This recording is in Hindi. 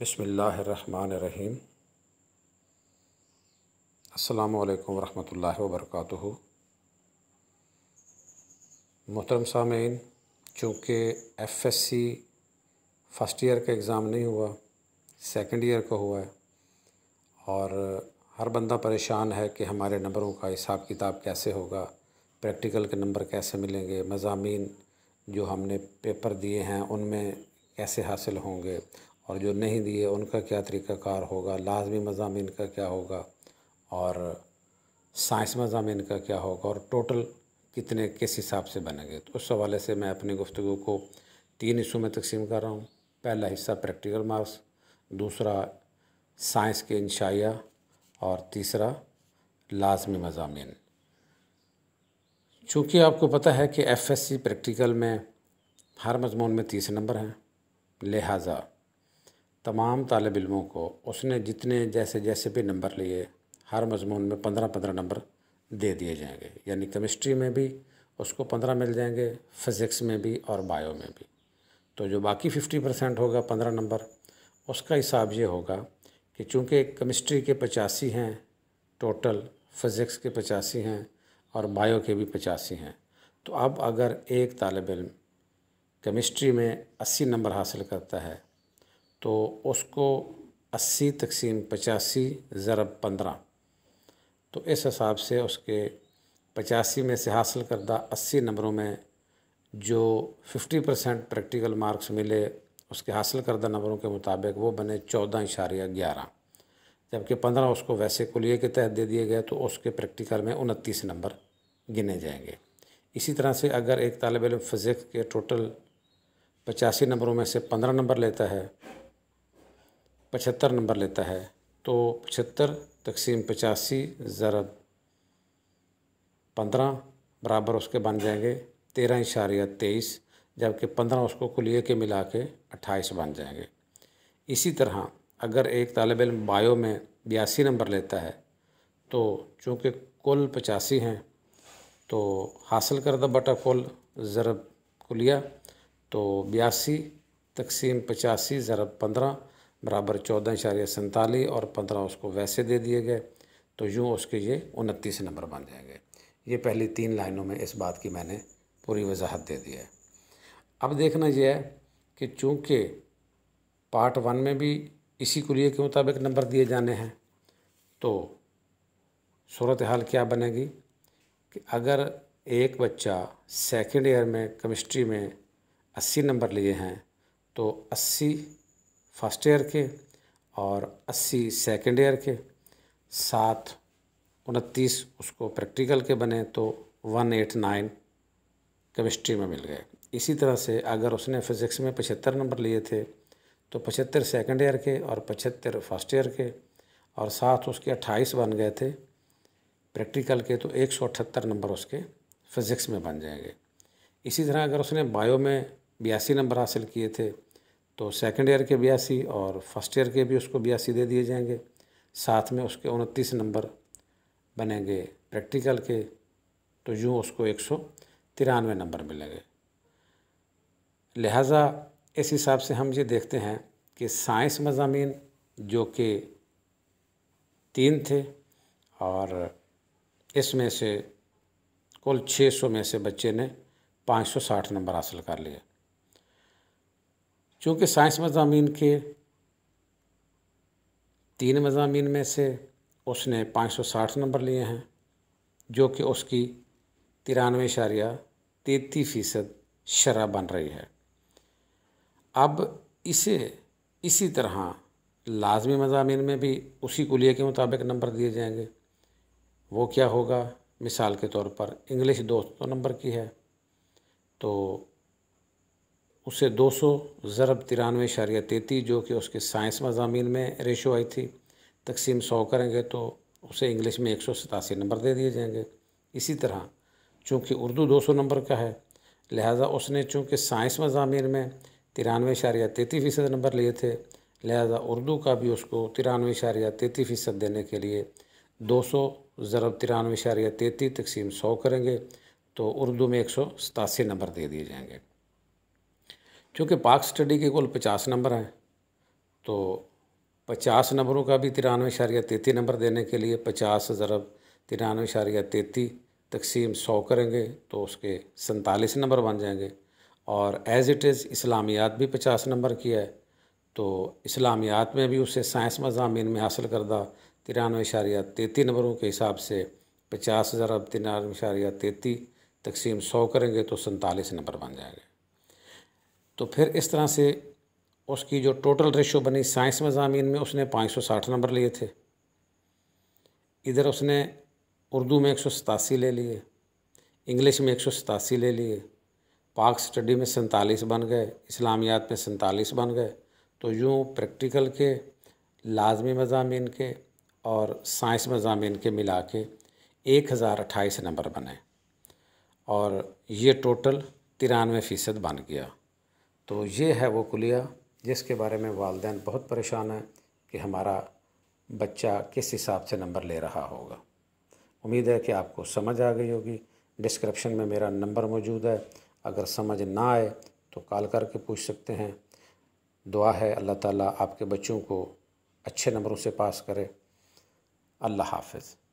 बसमिल्लाम अल्लाम वरहमल वर्क मोहतरम सामीन चूँकि F S C first year का एग्ज़ाम नहीं हुआ सेकेंड ईयर का हुआ है और हर बंदा परेशान है कि हमारे नंबरों का हिसाब किताब कैसे होगा प्रैक्टिकल के नंबर कैसे मिलेंगे मजामी जो हमने पेपर दिए हैं उनमें कैसे हासिल होंगे और जो नहीं दिए उनका क्या तरीक़ाकार होगा लाजमी मजामी का क्या होगा और साइंस मजामी का क्या होगा और टोटल कितने किस हिसाब से बनेंगे तो उस हवाले से मैं अपनी गुफ्तु को तीन हिस्सों में तकसीम कर रहा हूँ पहला हिस्सा प्रैक्टिकल मार्क्स दूसरा साइंस के इंशाया और तीसरा लाजमी मजामी चूँकि आपको पता है कि एफएससी प्रैक्टिकल में हर मजमून में तीस नंबर हैं लिहाजा तमाम तालब इलमों को उसने जितने जैसे जैसे भी नंबर लिए हर मजमून में पंद्रह पंद्रह नंबर दे दिए जाएंगे यानी केमिस्ट्री में भी उसको पंद्रह मिल जाएंगे फिज़िक्स में भी और बायो में भी तो जो बाकी फिफ्टी परसेंट होगा पंद्रह नंबर उसका हिसाब ये होगा कि चूँकि केमिस्ट्री के पचासी हैं टोटल फिज़िक्स के पचासी हैं और बायो के भी पचासी हैं तो अब अगर एक तालब इम केमिस्ट्री में अस्सी नंबर हासिल करता है तो उसको अस्सी तकसीम पचासी ज़रब पंद्रह तो इस हिसाब से उसके पचासी में से हासिल करदा अस्सी नंबरों में जो फिफ्टी परसेंट प्रैक्टिकल मार्क्स मिले उसके हासिल करदा नंबरों के मुताबिक वो बने चौदह इशारिया ग्यारह जबकि पंद्रह उसको वैसे कुलिए के तहत दे दिए गए तो उसके प्रैक्टिकल में उनतीस नंबर गिने जाएंगे इसी तरह से अगर एक तालब इम फ़िज़िक्स के टोटल पचासी नंबरों में से पंद्रह नंबर लेता है पचहत्तर नंबर लेता है तो पचहत्तर तकसीम पचासी ज़रब पंद्रह बराबर उसके बन जाएंगे तेरह इशारिया तेईस जबकि पंद्रह उसको कुलिए के मिला के अट्ठाईस बन जाएंगे इसी तरह अगर एक तालब इम बायो में बयासी नंबर लेता है तो चूँकि कुल पचासी हैं तो हासिल करदा बटा कुल ज़रब कुलिया तो बयासी तकसीम पचासी ज़रब पंद्रह बराबर चौदह इशारे सैंतालीस और पंद्रह उसको वैसे दे दिए गए तो यूँ उसके ये उनतीस नंबर बन जाएंगे ये पहली तीन लाइनों में इस बात की मैंने पूरी वजाहत दे दी है अब देखना यह है कि चूँकि पार्ट वन में भी इसी कुलिए के मुताबिक नंबर दिए जाने हैं तो सूरत हाल क्या बनेगी कि अगर एक बच्चा सेकेंड ईयर में केमिस्ट्री में अस्सी नंबर लिए हैं तो अस्सी फर्स्ट ईयर के और अस्सी सेकेंड ईयर के सात उनतीस उसको प्रैक्टिकल के बने तो वन एट नाइन केमिस्ट्री में मिल गए इसी तरह से अगर उसने फिज़िक्स में पचहत्तर नंबर लिए थे तो पचहत्तर सेकेंड ईयर के और पचहत्तर फर्स्ट ईयर के और साथ उसके अट्ठाईस बन गए थे प्रैक्टिकल के तो एक सौ अठहत्तर नंबर उसके फिज़िक्स में बन जाएंगे इसी तरह अगर उसने बायो में बयासी नंबर हासिल किए थे तो सेकेंड ईयर के बयासी और फर्स्ट ईयर के भी उसको बयासी दे दिए जाएंगे साथ में उसके उनतीस नंबर बनेंगे प्रैक्टिकल के तो यूँ उसको एक सौ तिरानवे नंबर मिलेंगे लिहाजा इस हिसाब से हम ये देखते हैं कि साइंस मजामी जो कि तीन थे और इसमें से कुल 600 में से बच्चे ने 560 नंबर हासिल कर लिए चूँकि साइंस मजामी के तीन मजामी में से उसने 560 नंबर लिए हैं जो कि उसकी तिरानवे इशारिया तैतीस फ़ीसद शरह बन रही है अब इसे इसी तरह लाजमी मजामी में भी उसी कुलिए के मुताबिक नंबर दिए जाएंगे वो क्या होगा मिसाल के तौर पर इंग्लिश दो सौ नंबर की है तो उसे दो सौ ज़रब तिरानवे शारिया तेती जो कि उसके साइंस मजामी में रेशो आई थी तकसीम सौ करेंगे तो उसे इंग्लिश में एक सौ सतासी नंबर दे दिए जाएंगे इसी तरह चूँकि उर्दू दो सौ नंबर का है लिहाजा उसने चूँकि साइंस मजामी में तिरानवे शारिया तेती फ़ीसद नंबर लिए थे लिहाजा उर्दू का भी उसको तिरानवे शारिया तेती फ़ीसद देने के लिए दो सौ ज़रब तिरानवे शारिया तेती तकसीम सौ करेंगे तो उर्दू में एक सौ सतासी नंबर दे दिए जाएंगे चूँकि पाक स्टडी के कुल पचास नंबर हैं तो पचास नंबरों का भी तिरानवे इशारिया तेती नंबर देने के लिए पचास ज़रब तिरानवे इशारिया तेती तकसीम सौ करेंगे तो उसके सैंतालीस नंबर बन जाएंगे और एज़ इट इज़ इस्लामियात भी पचास नंबर की है तो इस्लामियात में भी उसे साइंस मजामी में हासिल करदा तिरानवे इशारिया तेती नंबरों के हिसाब से पचास ज़रब तिरानवे इशारिया तेती तकसीम सौ करेंगे तो सैंतालीस नंबर बन जाएंगे तो फिर इस तरह से उसकी जो टोटल रेशो बनी साइंस मजामी में उसने 560 नंबर लिए थे इधर उसने उर्दू में एक ले लिए इंग्लिश में एक ले लिए पाक स्टडी में सैंतालीस बन गए इस्लामियात में सैंतालीस बन गए तो यूँ प्रैक्टिकल के लाजमी मजामी के और साइंस मजामी के मिला के एक हज़ार अट्ठाईस नंबर बने और ये टोटल तिरानवे फ़ीसद बन गया तो ये है वो कुलिया जिसके बारे में वालदेन बहुत परेशान हैं कि हमारा बच्चा किस हिसाब से नंबर ले रहा होगा उम्मीद है कि आपको समझ आ गई होगी डिस्क्रिप्शन में मेरा नंबर मौजूद है अगर समझ ना आए तो कॉल करके पूछ सकते हैं दुआ है अल्लाह ताला आपके बच्चों को अच्छे नंबरों से पास करे अल्लाह हाफिज़